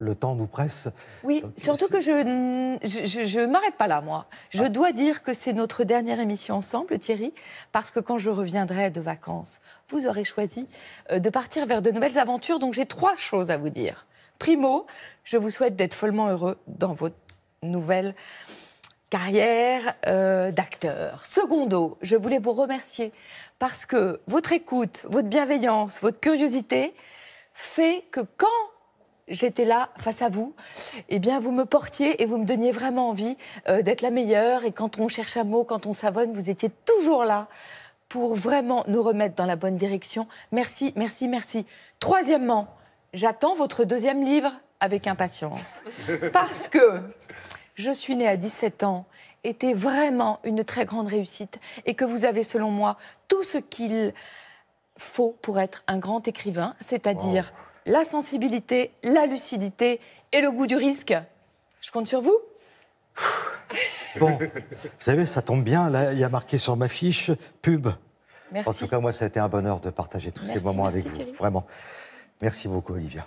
le temps nous presse. Oui, surtout que je ne m'arrête pas là, moi. Je ah. dois dire que c'est notre dernière émission ensemble, Thierry, parce que quand je reviendrai de vacances, vous aurez choisi euh, de partir vers de nouvelles aventures. Donc j'ai trois choses à vous dire. Primo, je vous souhaite d'être follement heureux dans votre nouvelle carrière euh, d'acteur. Secondo, je voulais vous remercier parce que votre écoute, votre bienveillance, votre curiosité fait que quand j'étais là face à vous, et eh bien vous me portiez et vous me donniez vraiment envie euh, d'être la meilleure. Et quand on cherche un mot, quand on savonne, vous étiez toujours là pour vraiment nous remettre dans la bonne direction. Merci, merci, merci. Troisièmement, j'attends votre deuxième livre avec impatience. Parce que je suis née à 17 ans était vraiment une très grande réussite et que vous avez, selon moi, tout ce qu'il faut pour être un grand écrivain, c'est-à-dire la sensibilité, la lucidité et le goût du risque. Je compte sur vous. Bon, vous savez, ça tombe bien, là, il y a marqué sur ma fiche pub. Merci. En tout cas, moi, ça a été un bonheur de partager tous ces moments avec vous. Vraiment. Merci beaucoup, Olivia.